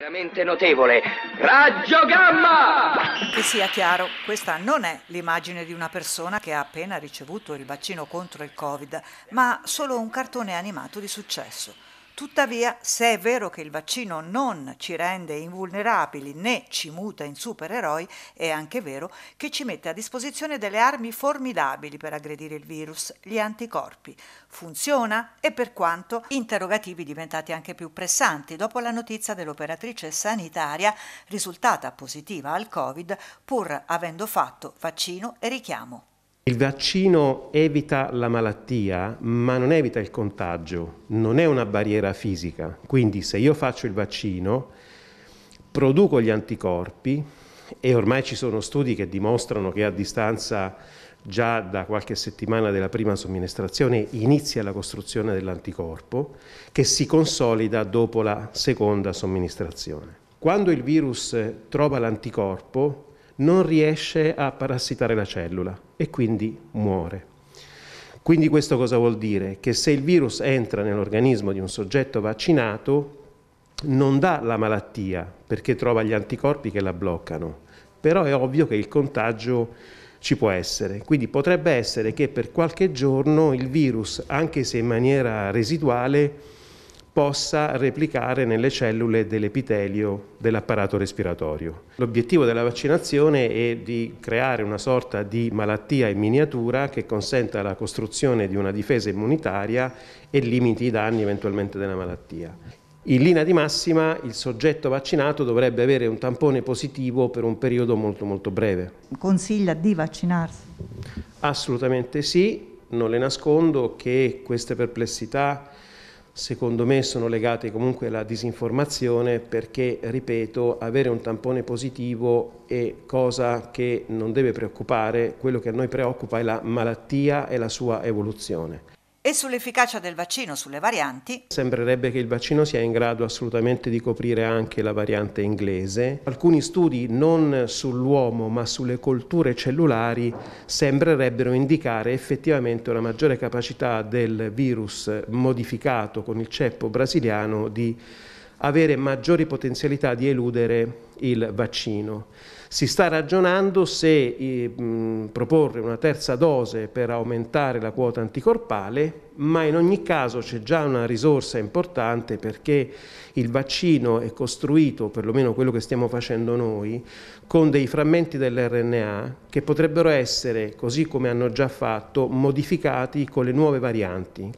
Veramente notevole. Raggio Gamma! Che sia chiaro, questa non è l'immagine di una persona che ha appena ricevuto il vaccino contro il Covid, ma solo un cartone animato di successo. Tuttavia, se è vero che il vaccino non ci rende invulnerabili né ci muta in supereroi, è anche vero che ci mette a disposizione delle armi formidabili per aggredire il virus, gli anticorpi. Funziona e per quanto interrogativi diventati anche più pressanti dopo la notizia dell'operatrice sanitaria risultata positiva al Covid pur avendo fatto vaccino e richiamo. Il vaccino evita la malattia, ma non evita il contagio, non è una barriera fisica. Quindi se io faccio il vaccino, produco gli anticorpi e ormai ci sono studi che dimostrano che a distanza già da qualche settimana della prima somministrazione inizia la costruzione dell'anticorpo che si consolida dopo la seconda somministrazione. Quando il virus trova l'anticorpo, non riesce a parassitare la cellula e quindi muore. Quindi questo cosa vuol dire? Che se il virus entra nell'organismo di un soggetto vaccinato non dà la malattia perché trova gli anticorpi che la bloccano, però è ovvio che il contagio ci può essere. Quindi potrebbe essere che per qualche giorno il virus, anche se in maniera residuale, possa replicare nelle cellule dell'epitelio dell'apparato respiratorio. L'obiettivo della vaccinazione è di creare una sorta di malattia in miniatura che consenta la costruzione di una difesa immunitaria e limiti i danni eventualmente della malattia. In linea di massima il soggetto vaccinato dovrebbe avere un tampone positivo per un periodo molto molto breve. Consiglia di vaccinarsi? Assolutamente sì, non le nascondo che queste perplessità secondo me sono legate comunque alla disinformazione perché, ripeto, avere un tampone positivo è cosa che non deve preoccupare, quello che a noi preoccupa è la malattia e la sua evoluzione e sull'efficacia del vaccino sulle varianti. Sembrerebbe che il vaccino sia in grado assolutamente di coprire anche la variante inglese. Alcuni studi non sull'uomo ma sulle colture cellulari sembrerebbero indicare effettivamente una maggiore capacità del virus modificato con il ceppo brasiliano di avere maggiori potenzialità di eludere il vaccino. Si sta ragionando se eh, proporre una terza dose per aumentare la quota anticorpale, ma in ogni caso c'è già una risorsa importante perché il vaccino è costruito, perlomeno quello che stiamo facendo noi, con dei frammenti dell'RNA che potrebbero essere, così come hanno già fatto, modificati con le nuove varianti.